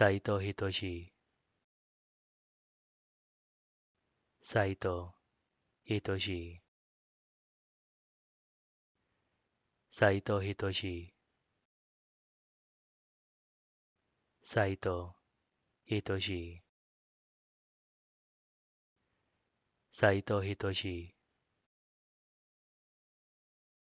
斉藤仁志斉藤仁志斉藤仁志斉藤仁志斉藤仁志